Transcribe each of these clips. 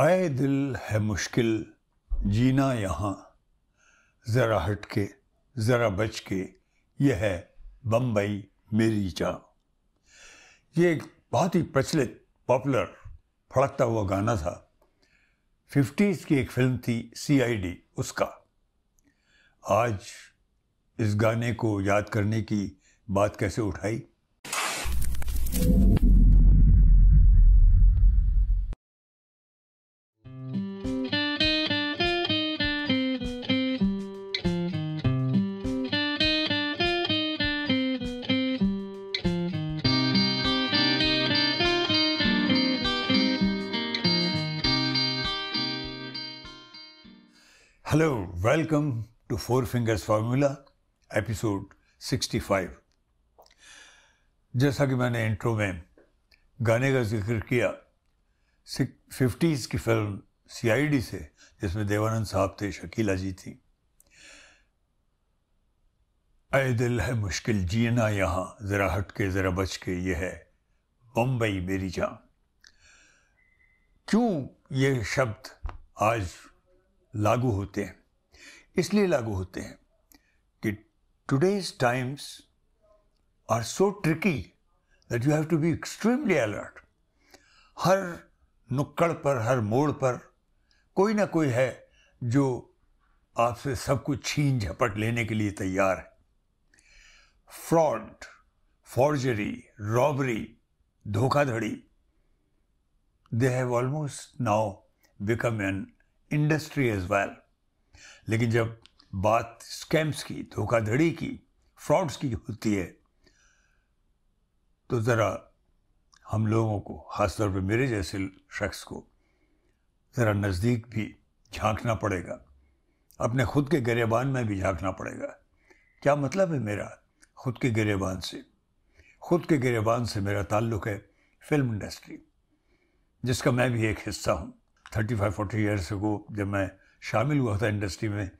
आए दिल है मुश्किल जीना यहाँ ज़रा हट के ज़रा बच के यह है बम्बई मेरी जा ये एक बहुत ही प्रचलित पॉपुलर फड़कता हुआ गाना था फिफ्टीज़ की एक फिल्म थी सीआईडी उसका आज इस गाने को याद करने की बात कैसे उठाई Welcome to four fingers formula episode 65 जैसा कि मैंने इंट्रो में गाने का जिक्र किया फिफ्टीज़ की फिल्म सीआईडी से जिसमें देवानंद साहब थे शकीला जी थी आए दिल है मुश्किल जीना यहाँ ज़रा हट के ज़रा बच के ये है बम्बई मेरी जान क्यों ये शब्द आज लागू होते हैं इसलिए लागू होते हैं कि today's times are so tricky that you have to be extremely alert हर नुक्कड़ पर हर मोड़ पर कोई ना कोई है जो आपसे सब कुछ छीन झपट लेने के लिए तैयार है फ्रॉड फॉर्जरी रॉबरी धोखाधड़ी they have almost now become an industry as well लेकिन जब बात स्कैम्स की धोखाधड़ी की फ्रॉड्स की होती है तो ज़रा हम लोगों को खासतौर पर मेरे जैसे शख्स को ज़रा नज़दीक भी झांकना पड़ेगा अपने खुद के गरेबान में भी झांकना पड़ेगा क्या मतलब है मेरा खुद के गरेबान से खुद के गरेबान से मेरा ताल्लुक़ है फिल्म इंडस्ट्री जिसका मैं भी एक हिस्सा हूँ थर्टी फाइव फोर्टी ईयर्स को जब मैं शामिल हुआ था इंडस्ट्री में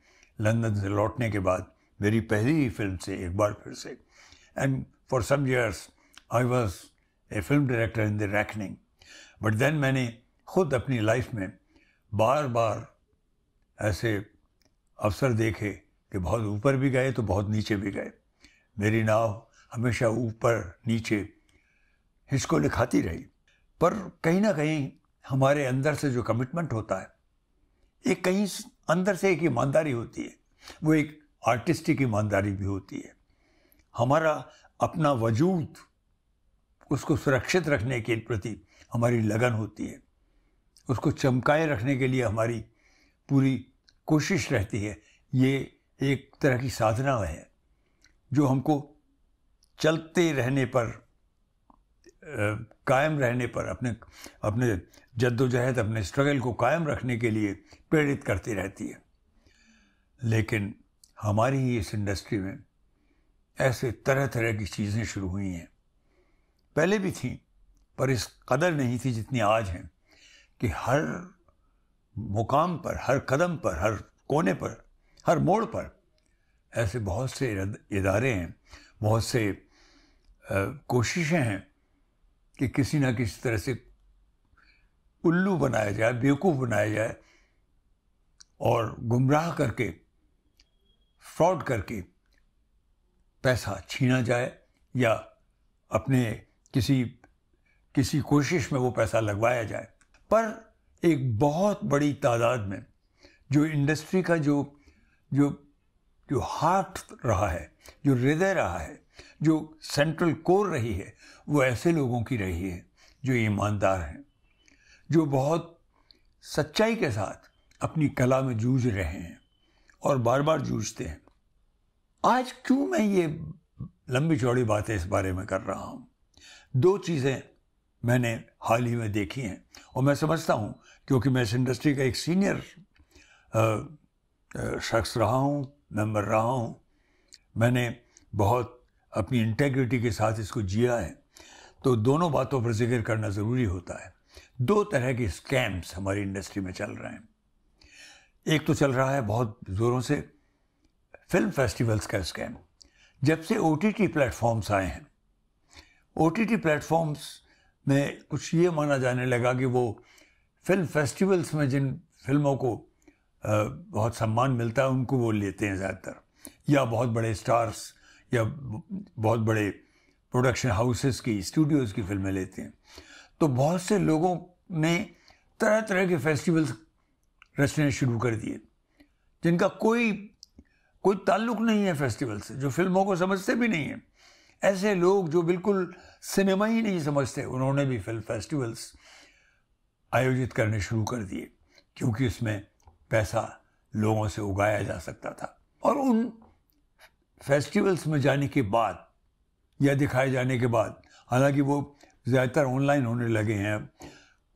लंदन से लौटने के बाद मेरी पहली ही फिल्म से एक बार फिर से and for some years I was a film director in the reckoning but then मैंने खुद अपनी लाइफ में बार बार ऐसे अवसर देखे कि बहुत ऊपर भी गए तो बहुत नीचे भी गए मेरी नाव हमेशा ऊपर नीचे हिचको लिखाती रही पर कहीं ना कहीं हमारे अंदर से जो कमिटमेंट होता है एक कहीं अंदर से एक ईमानदारी होती है वो एक आर्टिस्टिक ईमानदारी भी होती है हमारा अपना वजूद उसको सुरक्षित रखने के प्रति हमारी लगन होती है उसको चमकाए रखने के लिए हमारी पूरी कोशिश रहती है ये एक तरह की साधना है जो हमको चलते रहने पर कायम रहने पर अपने अपने जद्दोजहद अपने स्ट्रगल को कायम रखने के लिए प्रेरित करती रहती है लेकिन हमारी ही इस इंडस्ट्री में ऐसे तरह तरह की चीज़ें शुरू हुई हैं पहले भी थी पर इस कदर नहीं थी जितनी आज हैं कि हर मुकाम पर हर कदम पर हर कोने पर हर मोड़ पर ऐसे बहुत से इदारे हैं बहुत से कोशिशें हैं कि किसी ना किसी तरह से उल्लू बनाया जाए बेवकूफ़ बनाया जाए और गुमराह करके फ्रॉड करके पैसा छीना जाए या अपने किसी किसी कोशिश में वो पैसा लगवाया जाए पर एक बहुत बड़ी तादाद में जो इंडस्ट्री का जो जो जो हार्ट रहा है जो हृदय रहा है जो सेंट्रल कोर रही है वो ऐसे लोगों की रही है जो ईमानदार हैं जो बहुत सच्चाई के साथ अपनी कला में जूझ रहे हैं और बार बार जूझते हैं आज क्यों मैं ये लंबी चौड़ी बातें इस बारे में कर रहा हूँ दो चीज़ें मैंने हाल ही में देखी हैं और मैं समझता हूँ क्योंकि मैं इस इंडस्ट्री का एक सीनियर शख्स रहा हूँ मेंबर रहा हूँ मैंने बहुत अपनी इंटेग्रिटी के साथ इसको जिया है तो दोनों बातों पर जिक्र करना ज़रूरी होता है दो तरह के स्कैम्स हमारी इंडस्ट्री में चल रहे हैं एक तो चल रहा है बहुत ज़ोरों से फिल्म फेस्टिवल्स का स्कैम जब से ओ टी टी प्लेटफॉर्म्स आए हैं ओ टी टी प्लेटफॉर्म्स में कुछ ये माना जाने लगा कि वो फिल्म फेस्टिवल्स में जिन फिल्मों को बहुत सम्मान मिलता है उनको वो लेते हैं ज़्यादातर या बहुत बड़े स्टार्स या बहुत बड़े प्रोडक्शन हाउसेस की स्टूडियोज़ की फिल्में लेते हैं तो बहुत से लोगों ने तरह तरह के फेस्टिवल्स रचने शुरू कर दिए जिनका कोई कोई ताल्लुक नहीं है फेस्टिवल से जो फिल्मों को समझते भी नहीं है ऐसे लोग जो बिल्कुल सिनेमा ही नहीं समझते उन्होंने भी फिल्म फेस्टिवल्स आयोजित करने शुरू कर दिए क्योंकि उसमें पैसा लोगों से उगाया जा सकता था और उन फेस्टिवल्स में जाने के बाद या दिखाए जाने के बाद हालांकि वो ज़्यादातर ऑनलाइन होने लगे हैं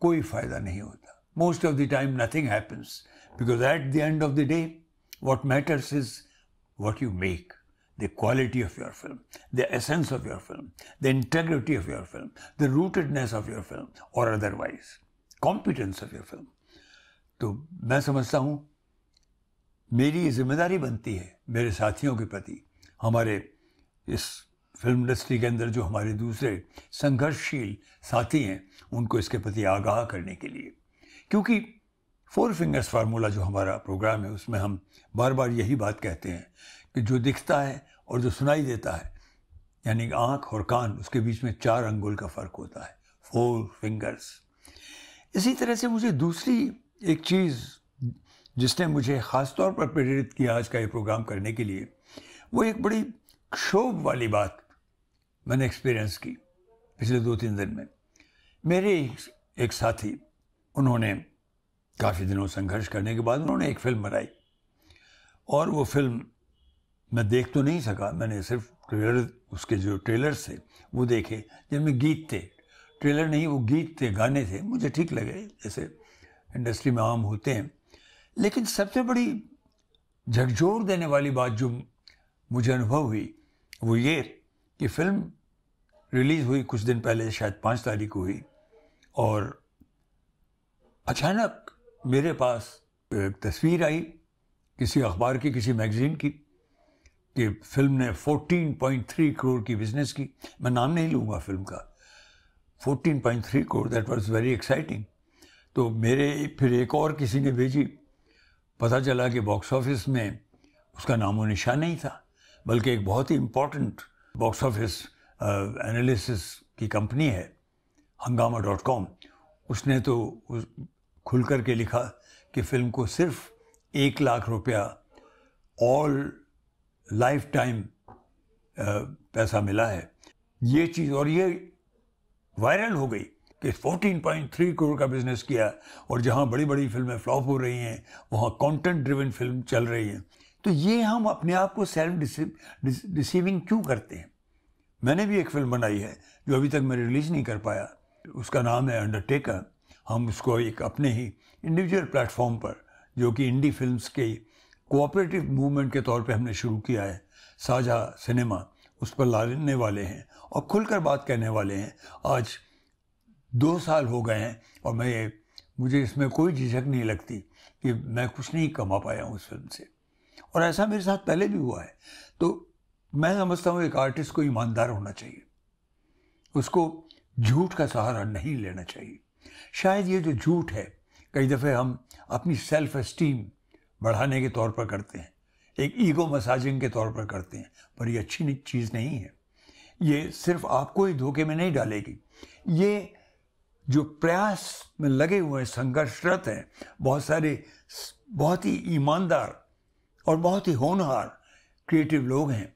कोई फ़ायदा नहीं होता Most of the time, nothing happens because at the end of the day, what matters is what you make, the quality of your film, the essence of your film, the integrity of your film, the rootedness of your film, or otherwise, competence of your film. तो मैं समझता हूँ मेरी जिम्मेदारी बनती है मेरे साथियों के प्रति हमारे इस फिल्म इंडस्ट्री के अंदर जो हमारे दूसरे संघर्षशील साथी हैं उनको इसके प्रति आगाह करने के लिए क्योंकि फोर फिंगर्स फार्मूला जो हमारा प्रोग्राम है उसमें हम बार बार यही बात कहते हैं कि जो दिखता है और जो सुनाई देता है यानी आँख और कान उसके बीच में चार अंगुल का फ़र्क होता है फोर फिंगर्स इसी तरह से मुझे दूसरी एक चीज़ जिसने मुझे ख़ास तौर पर प्रेरित किया आज का ये प्रोग्राम करने के लिए वो एक बड़ी क्षोभ वाली बात मैंने एक्सपीरियंस की पिछले दो तीन दिन में मेरे एक साथी उन्होंने काफ़ी दिनों संघर्ष करने के बाद उन्होंने एक फ़िल्म बनाई और वो फिल्म मैं देख तो नहीं सका मैंने सिर्फ ट्रेलर उसके जो ट्रेलर थे वो देखे जिनमें गीत थे ट्रेलर नहीं वो गीत थे गाने थे मुझे ठीक लगे जैसे इंडस्ट्री में आम होते हैं लेकिन सबसे बड़ी झकझोर देने वाली बात जो मुझे अनुभव हुई वो ये कि फिल्म रिलीज़ हुई कुछ दिन पहले शायद पाँच तारीख को हुई और अचानक मेरे पास एक तस्वीर आई किसी अखबार की किसी मैगजीन की कि फिल्म ने 14.3 करोड़ की बिजनेस की मैं नाम नहीं लूँगा फिल्म का 14.3 crore that was very exciting तो मेरे फिर एक और किसी ने भेजी पता चला कि बॉक्स ऑफिस में उसका नामो निशान नहीं था बल्कि एक बहुत ही इम्पॉर्टेंट बॉक्स ऑफिस एनालिसिस की कंपनी है हंगामा डॉट कॉम उसने तो उस खुल कर के लिखा कि फिल्म को सिर्फ एक लाख रुपया ऑल लाइफ टाइम पैसा मिला है ये चीज़ और ये वायरल हो गई कि 14.3 करोड़ का बिजनेस किया और जहाँ बड़ी बड़ी फिल्में फ्लॉप हो रही हैं वहाँ कंटेंट ड्रिवन फिल्म चल रही हैं तो ये हम अपने आप को सेल्फ डिसीविंग क्यों करते हैं मैंने भी एक फिल्म बनाई है जो अभी तक मैं रिलीज़ नहीं कर पाया उसका नाम है अंडरटेकर हम उसको एक अपने ही इंडिविजुअल प्लेटफॉर्म पर जो कि इंडी फिल्म्स के कोऑपरेटिव मूवमेंट के तौर पे हमने शुरू किया है साझा सिनेमा उस पर लाने वाले हैं और खुलकर बात करने वाले हैं आज दो साल हो गए हैं और मैं मुझे इसमें कोई झिझक नहीं लगती कि मैं कुछ नहीं कमा पाया हूँ उस फिल्म से और ऐसा मेरे साथ पहले भी हुआ है तो मैं समझता हूँ एक आर्टिस्ट को ईमानदार होना चाहिए उसको झूठ का सहारा नहीं लेना चाहिए शायद ये जो झूठ है कई दफ़े हम अपनी सेल्फ एस्टीम बढ़ाने के तौर पर करते हैं एक ईगो मसाजिंग के तौर पर करते हैं पर ये अच्छी चीज़ नहीं है ये सिर्फ आपको ही धोखे में नहीं डालेगी ये जो प्रयास में लगे हुए हैं संघर्षरत हैं बहुत सारे बहुत ही ईमानदार और बहुत ही होनहार क्रिएटिव लोग हैं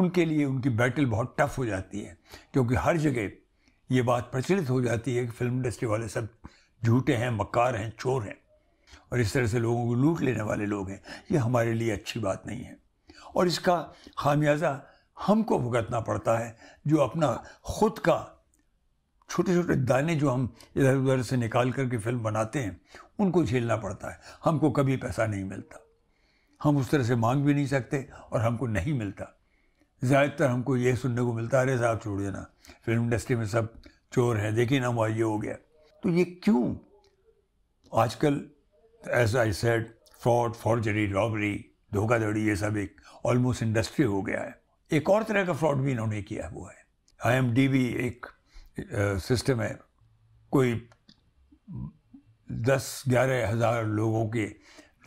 उनके लिए उनकी बैटल बहुत टफ हो जाती है क्योंकि हर जगह ये बात प्रचलित हो जाती है कि फिल्म इंडस्ट्री वाले सब झूठे हैं मक्कार हैं चोर हैं और इस तरह से लोगों को लूट लेने वाले लोग हैं ये हमारे लिए अच्छी बात नहीं है और इसका खामियाजा हमको भुगतना पड़ता है जो अपना खुद का छोटे छोटे दाने जो हम इधर उधर से निकाल करके फिल्म बनाते हैं उनको झेलना पड़ता है हमको कभी पैसा नहीं मिलता हम उस तरह से मांग भी नहीं सकते और हमको नहीं मिलता ज़्यादातर हमको ये सुनने को मिलता है साहब छोड़ देना फिल्म इंडस्ट्री में सब चोर हैं देखिए ना हुआ ये हो गया तो ये क्यों आजकल as I said fraud forgery robbery धोखाधड़ी ये सब एक ऑलमोस्ट इंडस्ट्री हो गया है एक और तरह का फ्रॉड भी इन्होंने किया वो है आई एम डी बी एक सिस्टम है कोई दस ग्यारह हज़ार लोगों के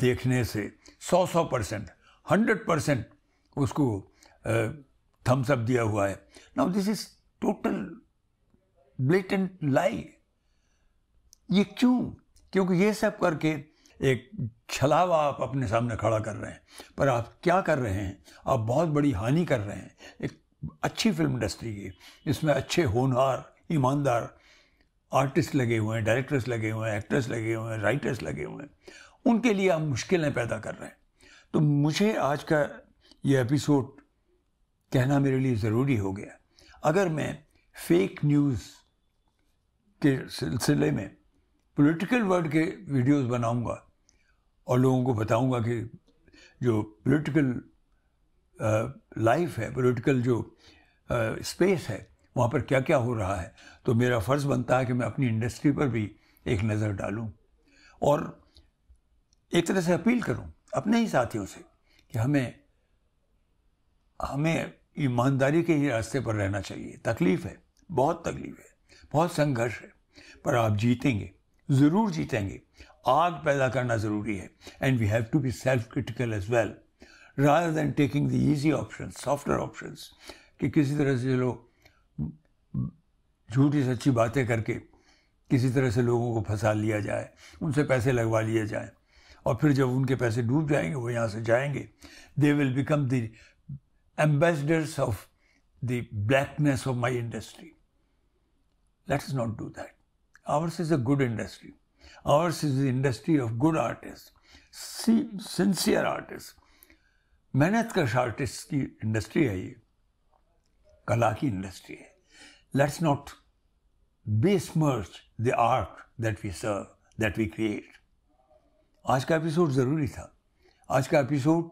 देखने से सौ सौ परसेंट हंड्रेड परसेंट उसको थम्स अप दिया हुआ है now this is total blatant lie ये क्यों क्योंकि ये सब करके एक छलावा आप अपने सामने खड़ा कर रहे हैं पर आप क्या कर रहे हैं आप बहुत बड़ी हानि कर रहे हैं एक अच्छी फिल्म इंडस्ट्री की इसमें अच्छे होनहार ईमानदार आर्टिस्ट लगे हुए हैं डायरेक्टर्स लगे हुए हैं एक्टर्स लगे हुए हैं राइटर्स लगे हुए हैं उनके लिए आप मुश्किलें पैदा कर रहे हैं तो मुझे आज का ये एपिसोड कहना मेरे लिए ज़रूरी हो गया अगर मैं फेक न्यूज़ के सिलसिले में पॉलिटिकल वर्ड के वीडियोस बनाऊंगा और लोगों को बताऊंगा कि जो पॉलिटिकल लाइफ है पॉलिटिकल जो स्पेस है वहाँ पर क्या क्या हो रहा है तो मेरा फ़र्ज़ बनता है कि मैं अपनी इंडस्ट्री पर भी एक नज़र डालूं और एक तरह से अपील करूं अपने ही साथियों से कि हमें हमें ईमानदारी के ही रास्ते पर रहना चाहिए तकलीफ है बहुत तकलीफ है बहुत संघर्ष है पर आप जीतेंगे ज़रूर जीतेंगे आग पैदा करना ज़रूरी है and we have to be self critical as well rather than taking the easy option software option कि किसी तरह से लोग झूठी सच्ची बातें करके किसी तरह से लोगों को फंसा लिया जाए उनसे पैसे लगवा लिए जाए और फिर जब उनके पैसे डूब जाएंगे वो यहाँ से जाएंगे they will become the ambassadors of the blackness of my industry. Let us not do that. Ours is a good industry. Ours is the industry of good artists, sincere artists. मेहनत कश आर्टिस्ट की industry है ये कला की industry है let's not besmirch the art that we serve that we create आज का एपिसोड ज़रूरी था आज का एपिसोड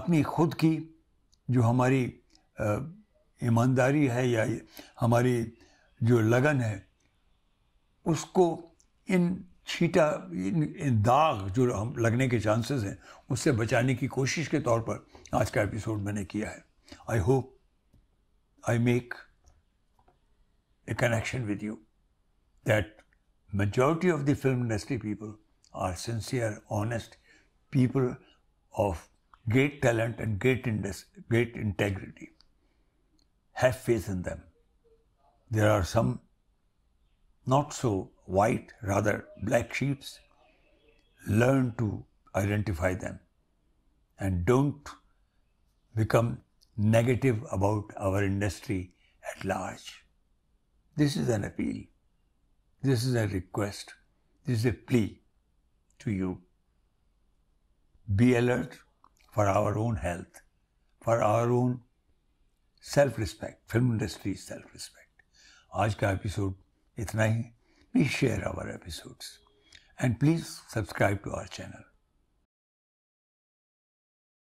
अपनी खुद की जो हमारी ईमानदारी है या हमारी जो लगन है उसको इन छीटा इन, इन दाग जो हम लगने के चांसेस हैं उससे बचाने की कोशिश के तौर पर आज का एपिसोड मैंने किया है I hope I make a connection with you that majority of the film industry people are sincere honest people of great talent and great, great integrity. Have faith in them. There are some not so white, rather black sheep. Learn to identify them and don't become negative about our industry at large. This is an appeal. This is a request. This is a plea to you. Be alert for our own health, for our own self-respect, film industry self-respect. आज का episode इतना ही please share our episodes and please subscribe to our